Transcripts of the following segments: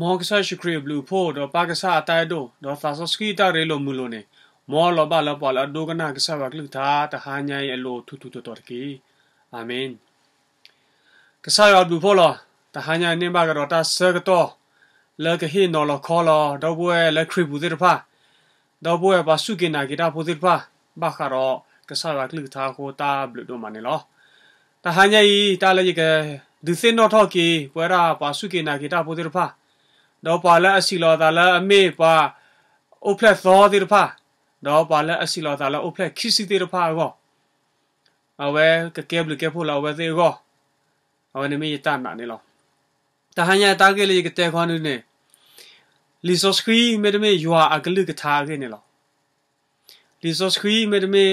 မောကဆာရှိခရီဘလူးဖို့တော့ပါကဆာအတိုင်တော့ဒေါ်သာစစကီတာရဲလိုမူလို့နေမောလဘလပလဒိုကနာကဆာဘကလူသာတဟာညာရဲ့အလိုထူထူတော်တော်ကီအာမင်ကဆာရဘူဖို့လားတဟာညာနေပါကတော့တဆကတော့လကဟိနော်လခေါ်လာတော့ဘွယ်လက်ခရီဘူးတဲ့ဖာတော့ဘွယ်ပါစုကင်နာဂီတာဖို့တဲ့ဖာဘာခါတော့ကဆာဘကလူသာကိုတာဘလူတော့မနေလားတဟာညာဤတာလည်းကဒုစင်တော့ထော်ကီဘွယ်ရာပါစုကင်နာဂီတာဖို့တဲ့ဖာတော့ပါလက်အစီလောတာလာအမေပါအုတ်ဖလက်သောတိတဖာတော့ပါလက်အစီလောတာလာအုတ်ဖလက်ခီစီတိတဖာကောအဝဲကကဲဘလကဲဖိုလာဝဲသေးကောအဝဲနမီတန်နာနေလောတဟညာတာကလေးကတဲခွန်နုနေလီဆိုစခရီမေတမေယွာအကလုကထာခဲ့နေလော လီဆိုစခရီမေတမေ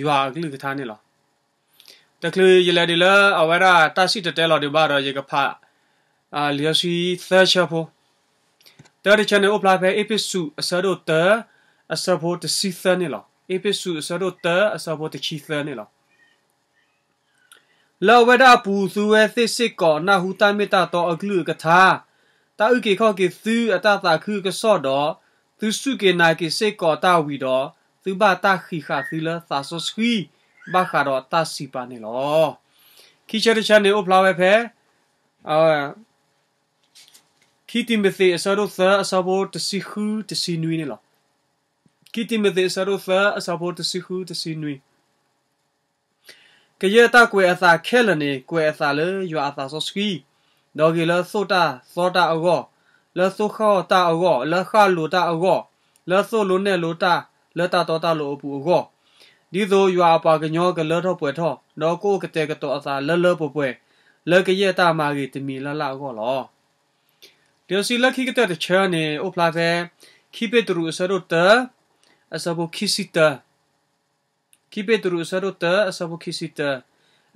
ယွာအကလုကထာနေလောတကလူရလဒီလာအဝရတာစီတတဲလော်ဒီဘာရရေကဖာအာလျောစီသချဖို့တဲ့ channel ဥပလာပဲ episode အစတော့တအစဖို့တစီသနေလား episode အစတော့တအစဖို့တချီသနေလားလောဝဒပူစုဝဲသစ်စစ်ကောနာဟူတမေတာတော်အကလူကထာတာဥကေခော့ကေသူအတတာခုကဆော့တော်သူစုကေနာကေစေကောတာဝီတော်သူဘာတာခိခသီလသာဆောစခီဘာခါတော်တာစီပါနေလောခိချရချန်နေဥပလာဝဲဖဲအာခိတိမသေအစရုသအစဘောတစီခုတစီနွိနေလားခိတိမသေအစရုသအစဘောတစီခုတစီနွိကရတာကွယ်အသာခဲလနေကွယ်အသာလေရွာအသာစောစကီဒေါဂီလသောတာသောတာအောလသုခောတာအောလခလူတာအောလသုလုနဲ့လူတာလတာတော်တာလူအပူအောဒီသောရွာပါကညောကလထောပွဲထောတော့ကိုကတဲ့ကတော်အသာလလပပွဲလကရတာမာကြီးတမီလလအောလောเดี๋ยวสิละขี้ก็แต่เชิญเนี่ยโอพลาเซขี้เป็ดรู้สรุปเตอအစဘခိစီတာခိပေတရူစရတအစဘခိစီတာ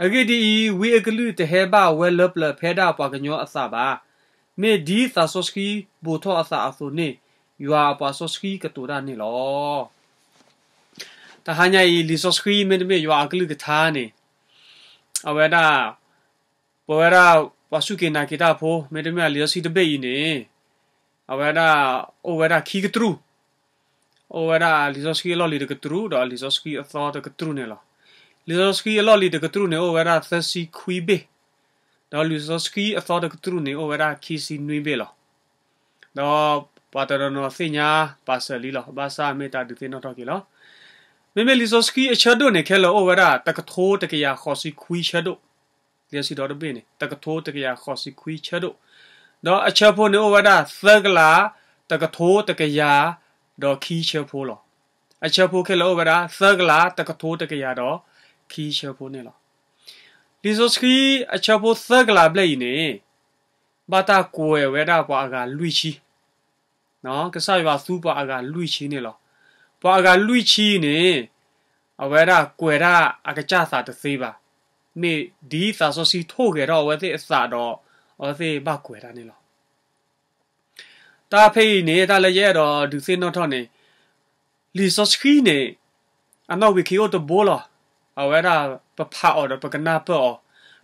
အဂေဒီဝီအကလူတဟေဘာဝဲလပ်လဖဲဒါပါကညောအစပါမေဒီသဆော့စကီဘူထောအစအဆုနေယူအာပါဆော့စကီကတူရာနေလောတဟညာဤလီဆော့စကီမေမေယူအာကလူကထာနေအဝဲဒါပဝဲရာဝါစုကေနာကေတာဖိုမေတမလျောစီတဘေယီနေအဝဒအိုဝဒခီကထရူအိုဝဒလီဇောစကီလော်လီတကထရူဒါလီဇောစကီအသောတကထရူနေလားလီဇောစကီလော်လီတကထရူနေအိုဝဒသစီခွီဘေဒါလီဇောစကီအသောတကထရူနေအိုဝဒခီစီနွိဘေလားဒါပါတရနောစညာပါဆလီလားဘာသာမေတာဒီတင်တော့ကီလားမေမေလီဇောစကီအချက်တို့နေခဲလောအိုဝဒတကထိုးတကရခေါ်စီခွီချက်တို့လျက်စီတော်တပင်းနေတကထိုးတကရခေါ်စီခွီးချတော့တော့အချက်ဖို့နေဝဒသကလာတကထိုးတကရတော့ခီးချက်ဖို့လောအချက်ဖို့ခဲလောဝဒသကလာတကထိုးတကရတော့ခီးချက်ဖို့နေလောဒီဆိုစခီအချက်ဖို့သကလာပလေနေဘာတာကိုဝဲတာပွားကလွိချီနော်ကဆရွာစူပွားကလွိချီနေလောပွားကလွိချီနေအဝဲတာကွယ်တာအကကြစာတသေးပါနေဒီသာဆိုစီထိုးကြတော့ဝဲသိအစတော့ဝဲသိဘကွယ်တာနေလောတာဖေးနေတာလည်းရဲ့တော့ဒူစင်းတော့ထော့နေလီဆိုစခီနေအနောက်ဝီကီယိုတဘောလာအဝဲတာပဖာအော်တော့ပကနာပေါ်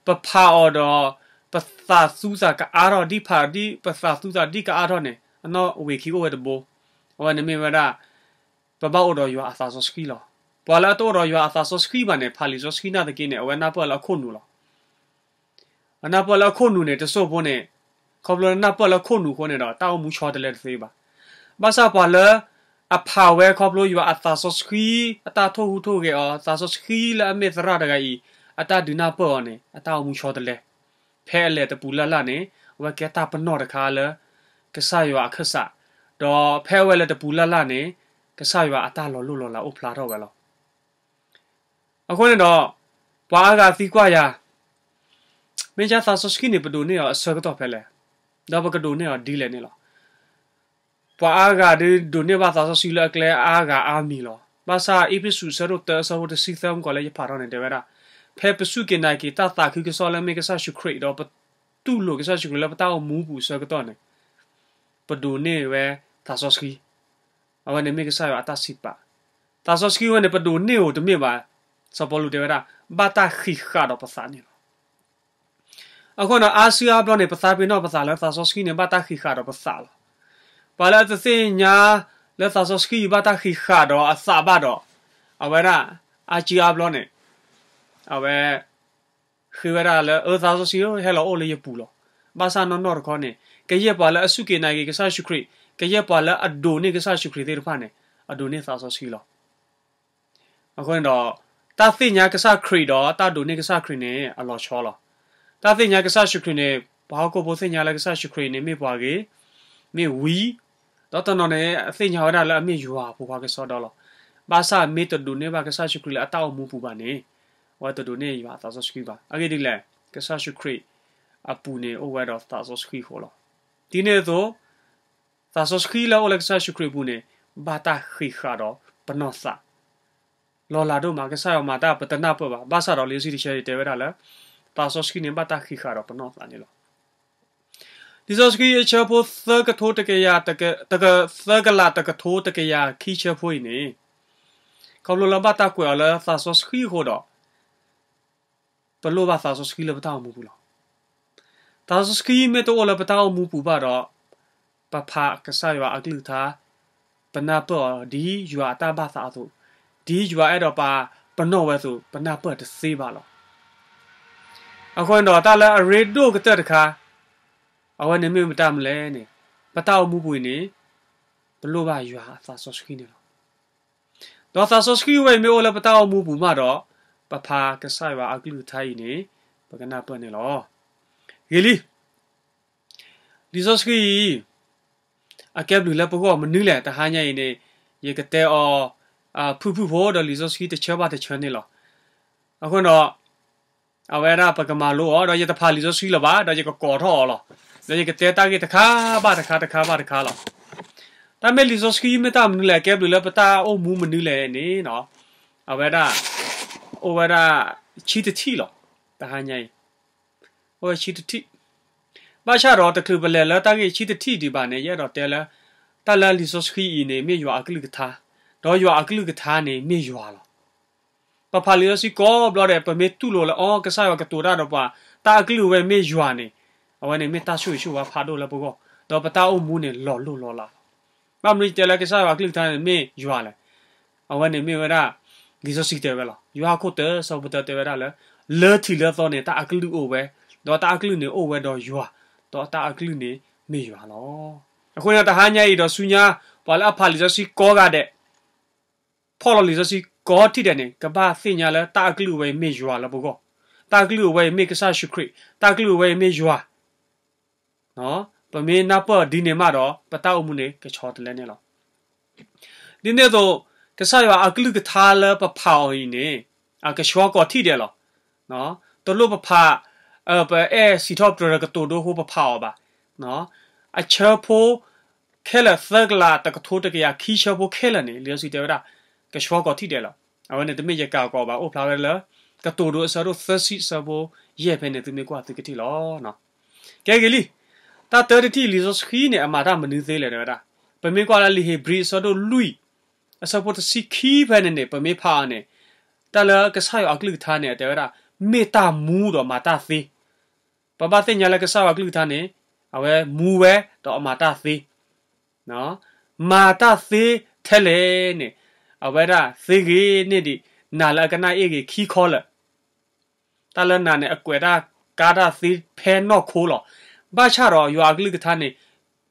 ပဖာအော်တော့ပသာစုစာကအားတော့ဒီဖာဒီပသာစုစာဒီကအားတော့နေအနောက်ဝီကီယိုဝဲတဘောဝဲနေမေဝဲတာပဘောအော်တော့ယူအသာဆိုစခီလောပလာတိုရောယွာအသာဆော့စခီဘာနဲ့ဖာလီဆော့စခီနာတကိနဲ့အဝနာပလာခွန်နူလာအနာပလာခွန်နူနဲ့တဆော့ဖို့နဲ့ခေါပလနာပလာခွန်နူခွန်နဲ့တော့တောက်မှုချော်တယ်လက်သေးပါဘာသာပလာအဖာဝဲခေါပလိုယွာအသာဆော့စခီအတာထိုးဟုထိုးကေအောသာဆော့စခီလာမေသရာတကီအတာဒူနာပေါ်နဲ့အတာမှုချော်တယ်လက်ဖဲလေတပူလာလာနဲ့ဝကဲတာပနော့တခါလဲကဆာယွာခဆာတော့ဖဲဝဲလေတပူလာလာနဲ့ကဆာယွာအတာလောလို့လောလာအိုဖလာတော့ကလောအခုနဲ့တော့ဘွားကစီကွာရမင်းချသာဆစကိနေပဒိုနေအဆွဲကတော့ဖဲလေဒါပကဒိုနေအဒီလေနေလောဘွားကဒီဒိုနေဘာသာဆစီလကလေအာကအာမီလောဘာသာအပိစုဆရတဆဝတစီသမ်ကလည်းဖာရနေတယ်ဗရာဖဲပစုကေနိုင်ကေတတာခိကဆောလမေကဆာရှုခရိတော့တူလိုကဆာရှုခရိလပတာမူဘူးဆကတော့နေပဒိုနေဝဲသာဆစကိအဝနေမေကဆာအတစီပါသာဆစကိဝနေပဒိုနေဟိုတမြင်ပါဆိုပေါ်လူတွေတာဘာတာခိခါတော့ပစာနေအခုနော်အာဆီယာဘလော့နေပစာပြနော်ပစာလဲသာဆော့စကီနေဘာတာခိခါတော့ပစာလာပါလာသစင်ညာလဲသာဆော့စကီဘာတာခိခါတော့အစာဘာတော့အဝဲရာအာချီယာဘလော့နေအဝဲခိဝရာလဲအသာဆော့စကီဟဲလောအိုလေးပူလောဘာသာနော်နော်ခေါနေကရဲ့ပါလာအစုကေနိုင်ကေကစားရှုခရစ်ကရဲ့ပါလာအဒိုနေကစားရှုခရစ်တဲ့ဖာနေအဒိုနေသာဆော့စကီလောအခုတော့တာသိညာကဆခရီတော့တာဒိုနေကဆခရီနဲ့အလောချောလာတာသိညာကဆရှုခရီနဲ့ဘာကိုဘိုသိညာလည်းကဆရှုခရီနဲ့မေပွားကေမေဝီတော့တနော်နဲ့အသိညာဟောတာလည်းအမေယူပါဘူပါကဆောတော့လောဘာသာမေတဒိုနေဘာကဆရှုခရီလည်းအတောက်မူပူပါနဲ့ဝတ်တဒိုနေပါတာဆရှုခရီပါအကေဒီလဲကဆရှုခရီအပူနေအိုဝဲတော့တာဆရှုခရီခေါ်လောဒီနေ့သောတာဆရှုခရီလည်းအလက်ဆရှုခရီပူနေဘာတာခိခါတော့ပနောစာလော်လာတို့မှာကစားရမှာတာပတနာပပါဘာသာတော်လေးစီတီရှယ်တွေဝဲတာလားတာဆော့စကီနေပါတာခိခါတော့ပနော်လာနေလို့ဒီဆော့စကီအချပ်ဖို့သကထိုးတကရတကတကသကလာတကထိုးတကရခိချပ်ဖို့နေကောလောလာပါတာကွယ်လားတာဆော့စကီဟိုတော့ဘလို့ပါတာဆော့စကီလည်းမတောင်းဘူးလားတာဆော့စကီမေတော့လည်းမတောင်းဘူးပူပါတော့ပဖကစားရအကလူသာပနာပေါ်ဒီယူအတာဘာသာတို့ဒီယူအဲ့တော့ပါပနော့ဝဲဆိုပနာပတ်တစေးပါလောအခွန်တော်တလာရေဒိုကတက်တခါအဝနေမြမတမလဲနေပတောက်မှုပွေနေဘလို့ပါယူဟာသာဆော့စကီနေလောတော့သာဆော့စကီဝဲမျိုးလပတောက်မှုပူမတော့ပဖာကဆိုင်ဝါအကလူထိုင်းနေပကနာပတ်နေလောဂီလီဒီဆော့စကီအကဲဘလူလပကောမနူးလဲတဟာညိုင်နေရေကတဲအော်အာဖူဖူဘောတော်လီဇော့စကီတချဘာတချနေလောအခုတော့အဝဲရာပကမာလို့တော့ရတဖာလီဇော့စကီလပါတော့ရကကော်ထော်လောဒါရကတဲတာကတခါပါတခါတခါပါတခါလောဒါမဲ့လီဇော့စကီမတမနူလဲကဲဘလူလဲပတာအိုမူမနူလဲနေနော်အဝဲရာအိုဝဲရာချီတတီလောတဟန်ညိုင်ဟိုချီတတီဘာရှာတော့တခုပလဲလဲတာကချီတတီဒီပါနေရတော့တဲလဲတလလီဇော့စကီနေမြေရွာအကလိကသားတော့ယွာအကလုကထာနေမေယွာလောပဖာလီယစီကောဘလော်တဲ့ပမေတူလိုလောအောကဆာယောကတူရတော့ပါတာအကလုပဲမေယွာနေအဝနေမေတာရှုရှုဝါဖာတော့လဘောတော့ပတာအုံမူနေလော်လို့လော်လာမမရီတဲလကဆာယောအကလုထာနေမေယွာလေအဝနေမေဝရာဒီစစီတဲဝလာယွာကိုတဲဆောဘတတဲဝရာလေလဲထီလဲသောနေတာအကလုအိုပဲတော့တာအကလုနေအိုပဲတော့ယွာတော့တာအကလုနေမေယွာလောအခုနတဟာညာဤတော့ဆူညာဘာလာဖာလီယစီကောကတဲ့ဖော်လလီဇစီကောတိတဲ့နေကဘာသိညာလဲတာကလူဝဲမေယွာလဘကောတာကလူဝဲမေကဆာရှုခရစ်တာကလူဝဲမေယွာနော်ပမေနာပဒီနေမှာတော့ပတောက်မှုနေကချောတလဲနေလောဒီနေ့တော့ကဆာယွာအကလူကထာလပဖောင်းနေအကချောကောတိတယ်လောနော်တလို့ပဖအပအဲစီတော့ပရကတိုတို့ဟိုပဖောင်းပါ နော်အချောဖိုခဲလသကလာတကထိုးတကရခီချောဖိုခဲလနေလျောစီတရတာကရှောကောထိတယ်လားအဝနဲ့တမေရကာကောပါအိုဖလာရလကတိုဒိုဆာရိုသစီဆဘိုယေဖနေတမေကွာတကတိလောနော်ကဲကလေးတာတရတိလီဇော့စခီနဲ့အမာတာမနူးသေးလေတော့တာပမေကွာလာလီဟေဘရီဆော့တို့လူအဆပတ်စီခီဖန်နဲ့ပမေဖာနဲ့တလကဆာယောအကလုထာနဲ့တဲ့ရမေတာမူတော့မာတာသေးပပသိညာလကဆာယောအကလုထာနဲ့အဝဲမူဝဲတော့အမာတာသေးနော်မာတာသေးထဲလေနဲ့အဝဲတာစေကြီးနေဒီနာလကနာအေကြီးခီခေါ်လတလနာနဲ့အကွယ်တာကာတာစီဖဲနော့ခိုးလောဘာချရောယွာကလိကထာနေ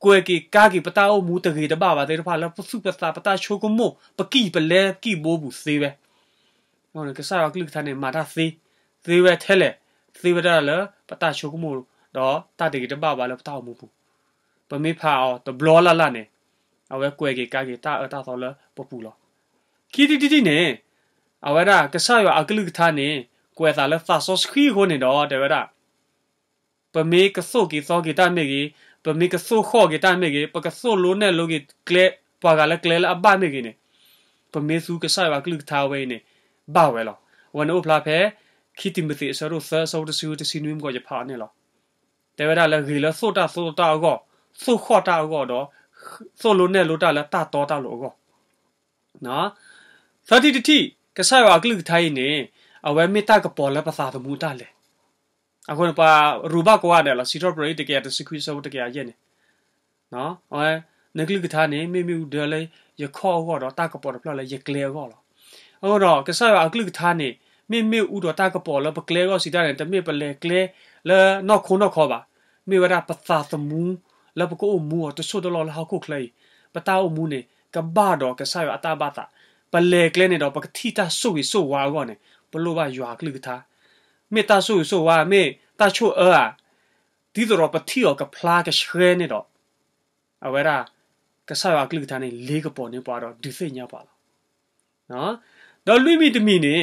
ကွယ်ကီကာကီပတာအမူတကြီးတပါပါတဲ့ဖာလပစုပစာပတာချိုကမိုပကီပလဲကီဘိုးဘူးစေပဲဟောနကစားရောကလိကထာနေမာတာစီစေပဲထဲလေစေပဲတာလပတာချိုကမိုတော့တတကြီးတပါပါလပတာအမူဘူးပမေဖာအော်တဘလောလာလာနေအဝဲကွယ်ကီကာကီတာအတာဆော်လပပူလောခီတီတီတီနဲ့အဝရကဆာယောအကလုကထာနဲ့ကွယ်သာလဖာဆော့စခီဟိုနေတော့တဝရပမေကဆိုကီသောကီတာမေကီပမေကဆိုခောကီတာမေကီပကဆိုလိုနဲ့လိုကီကလေပွာကလကလေလအဘာမေကီနဲ့ပမေစုကဆာယောအကလုကထာဝဲနဲ့ဘာဝဲလောဝနိုဖလာဖဲခီတီမသိဆရုသဆောတစီတစီနွိမ်ကိုရဖာနေလောတဝရလဂီလဆိုတာဆိုတာကောဆိုခောတာကောတော့ဆိုလိုနဲ့လိုတာလတာတော်တာလို့ကောနော်30တတိကဆာယောကလုထိုင်းနေအဝဲမီတာကပေါ်လပသာသမှုတလေအခုပါရူဘကွာတယ်လားစီတော်ပရိတကယ်တစခွေဆောတကယ်ရဲ့နေနော်အဲနကလုကထာနေမိမိဒလေရခေါ်ဟောတော့တာကပေါ်တော့လဲရကလေဟောလားအခုတော့ကဆာယောကလုကထာနေမိမိဥတော်တာကပေါ်လပကလေဟောစီတာနေတမိပလေကလေလဲနော်ခုနော်ခေါ်ပါမိဝရပသာသမှုလပကိုမူတဆုတော်လဟောကုကလေပတာအမှုနေကဘာတော့ကဆာယောအတာဘာတာပလေကလဲနေတော့ပကတိတာဆူဝီဆူဝါကောနေဘလိုပါယွာကလိကသာမေတာဆူဝီဆူဝါမေတာချိုအာဒီတော့ပတိရောကဖလာကရှခဲနေတော့အဝဲရာကဆာဝါကလိကသာနေလေးကပေါ်နေပါတော့ဒီစိညာပါလားနော်တော့လွိမိတမိနေ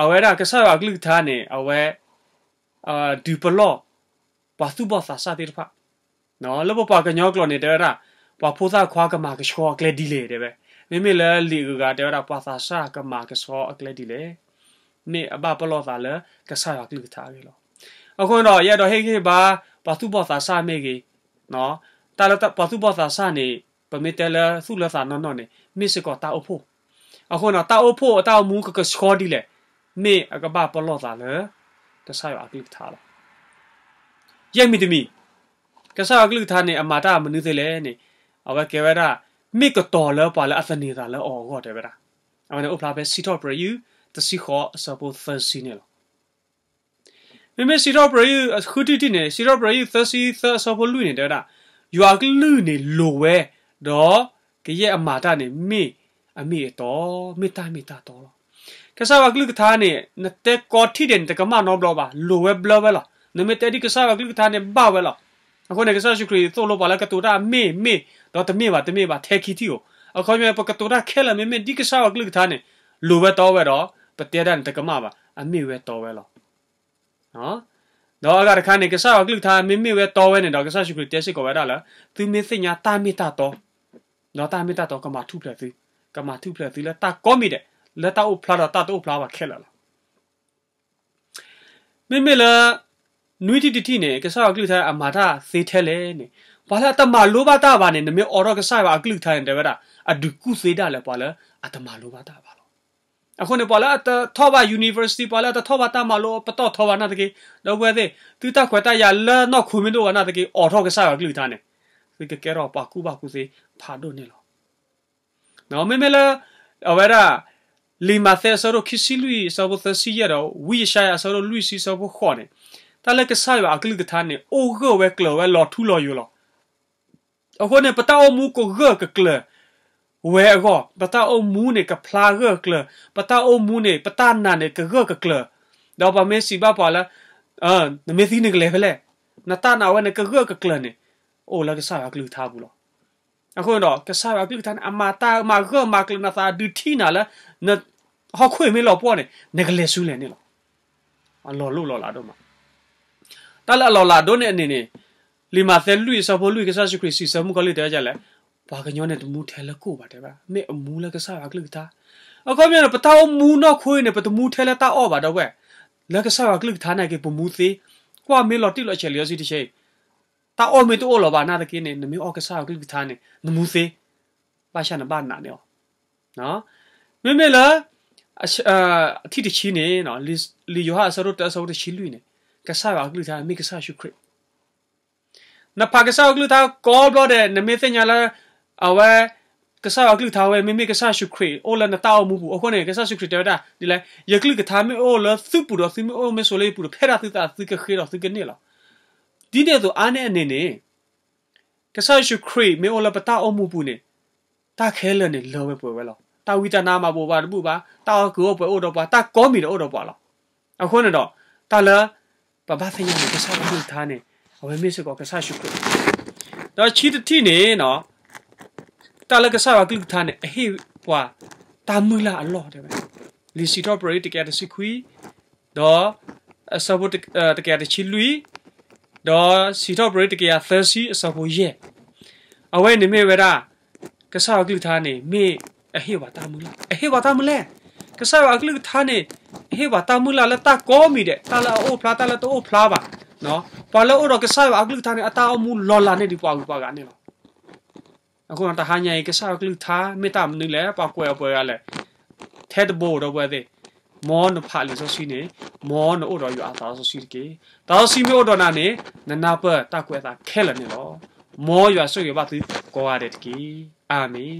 အဝဲရာကဆာဝါကလိကသာနေအဝဲအာဒီပလောဘာသူဘာသာစာတိဖာနော်လောဘပါကညောကလောနေတရာဘာဖိုးသာခွာကမာကရှောကလေဒီလေတဲ့ပဲမိမိလဲလီကတေရာပွာသာရှာကမာကဆောအကလေဒီလေနေအဘပလောသာလဲကဆာရကလိထားလေအခုတော့ရတော့ဟိခေဘာပသုဘောသာရှာမေကေနော်တာလတပသုဘောသာရှာနေပမေတလဲသုလသာနော်နော်နေမိစကောတာအဖို့အခုတော့တာအဖို့အတာမူကကဆောဒီလေနေအကဘပလောသာလဲကဆာရကလိထားလေရဲ့မိတမီကဆာကလိထားနေအမာတာမနုသေးလေနေအဝကေဝရာမိကတော်လဲပါလဲအသနေတာလဲအော်ကောတယ်ဗလားအမနဥပလာပဲစီတော့ပရယူတစီခေါ်စပုတ်သစီနေလောမိမစီတော့ပရယူအခုတိတိနေစီတော့ပရယူသစီသစပုတ်လူနေတယ်ဗလားယူအကလူနေလိုဝဲတော့ကရဲ့အမာတနေမိအမိတော်မိတမိတတော်ကစားဝကလူကထာနေနတဲ့ကော်ထီတဲ့တကမနော်ဘလောပါလိုဝဲဘလောပဲလားနမတဲ့ဒီကစားဝကလူကထာနေဘာဝဲလားအခုနေကဆောရှုခရီသို့လို့ပါလကတူတာမေမေတော့တမေပါတမေပါထဲခီတီကိုအခေါ်မြပကတူတာခဲလာမေမေဒီကဆောက်ကလစ်ထားနေလိုပဲတော့ပဲတော့ပတဲတန်တကမပါအမေပဲတော့ပဲလောနော်တော့အကရခနေကဆောက်ကလစ်ထားမေမေပဲတော့ပဲနေတော့ကဆောရှုခရီတက်ရှိကိုပဲတာလားသူမေစညာတာမေတာတော့နော်တာမေတာတော့ကမထုဖလက်သေးကမထုဖလက်သေးလဲတာကောမီတဲ့လက်တာဥဖလာတာတာတော့ဖလာပါခဲလာလားမေမေလားနွိတိတတိနဲ့ကဆာကလူထိုင်အမာတာဇေထဲလဲနေဘာလာတမလိုပါတာပါနေနမေအော်ရကဆာပါကလူထိုင်တယ်ဗတာအဒုကုစေတာလဲပါလားအတမလိုပါတာပါလို့အခုနေပါလားတထောပါ university ပါလားတထောပါတမလိုပတော့ထောပါနာတကေတော့ဘယ်သေးသူတခွတ်တရလဲတော့ခုမင်းတို့ကနာတကေအော်ထောကဆာပါကလူထိုင်နေဒီကကဲတော့ပါကူပါကူစေဖာတို့နေလို့နော်မေမေလာအဝရလီမာသေဆရိုခီစီလူီဆဘသစီရတော့ဝီရှာဆရိုလူီစီဆဘခေါ်နေတာလက်ကဆိုင်ပါအကလိကထာနေအိုဂေဝဲကလဝဲလော်ထူလော်ယူလော်အခုနေပတာအမှုကိုဂေကကလဝဲအကောပတာအမှုနေကဖလာဂေကလပတာအမှုနေပတာနာနေကဂေကကလတော့ပါမေစီပါပါလားအာနမေသီနေကလေဖလဲနတနာဝဲနေကဂေကကလနေအိုလက်ကဆိုင်အကလိထာဘူးလော်အခုတော့ကစားပါပြုတ်တန်အမတာမဂမကလနာသာဒူတီနာလာနဟခွေမေလောပေါ်နေငကလေးဆူးလဲနေလောအလောလို့လောလာတော့မှာတာလာလော်လာဒိုနဲ့အနေနဲ့လီမာသဲလူရဆဖို့လူကစားရှိခရစီဆမှုကလေးတဲကြလဲဘာကညောနဲ့တမူထဲလက်ကိုပါတယ်ဗျမေအမူလကစားပါကလေးတာအခုမြန်ပတောင်းမူနော်ခွေးနဲ့ပတမူထဲလက်တာအော့ပါတော့ဗျလက်ကစားပါကလေးထားနိုင်ကေပမူသေးကွာမေလော်တိလော်ချယ်လျောစီတရှိတာအော်မေတိုလော်ပါနာတကင်းနဲ့နမေအော်ကစားပါကလေးထားနေနမူသေးပါရှာနပါနာနေနော်မေမေလားအအထီတချီနေနော်လီယိုဟာဆရုတ်တဆရုတ်တချီလူနေကဆာကကလူသာမိကဆာရှုခရစ်နဖာကဆာကလူသာကောဘလဒနမေသညာလာအဝဲကဆာကလူသာဝဲမိမိကဆာရှုခရစ်အိုလနတာအမှုဘူးအခုနဲ့ကဆာရှုခရစ်တာဒီလိုက်ယကလူကသာမေအိုလသုပူတော်သိမေအိုမေဆိုလေးပူတော်ဖဲရသတာသိကခေတော်သိကနေလားဒီတဲ့ဆိုအားနဲ့အနေနဲ့ကဆာရှုခရစ်မေအိုလပတာအမှုဘူးနဲ့တာခဲလနဲ့လောပဲပွဲပဲလားတာဝီတနာမှာပေါ်ပါတပူပါတာကိုပွဲအိုတော်ပါတာကောမီတော်အိုတော်ပါလားအခုနဲ့တော့တာလား baba thanya ni kasa ni tha ne awe me se ko kasa shu ko da chi ti ti ne no ta la kasa wa klik tha ne a he wa ta mu la a lo de ba li si to pray ticket si khui do a sabo ticket chi lui do si to pray ticket 30 a sabo ye awe ni me we da kasa wa klik tha ne me a he wa ta mu la a he wa ta mu le kasa wa klik tha ne ဟေဘာတာမူလာလတာကောမီတဲ့တာလာအိုဖလာတာလာတိုအိုဖလာပါနော်ပါလောအိုတော့ကဆာအကလူထာနေအတာအမူလော်လာနေဒီပွားကူပါကနေလောအခုတော့တဟာညာကဆာအကလူထာမေတာမနီလဲပါကွယ်ပွဲရလဲထက်တဘိုတော့ပွဲသေးမောနဖာလီဆိုစီနေမောနအိုတော့ယူအတာဆိုစီကေတာစီမျိုးတော့နာနေနနာပတ်တကွယ်တာခဲလနေလောမောရွာဆွေရပါသီကောရတဲ့ကီအာမီ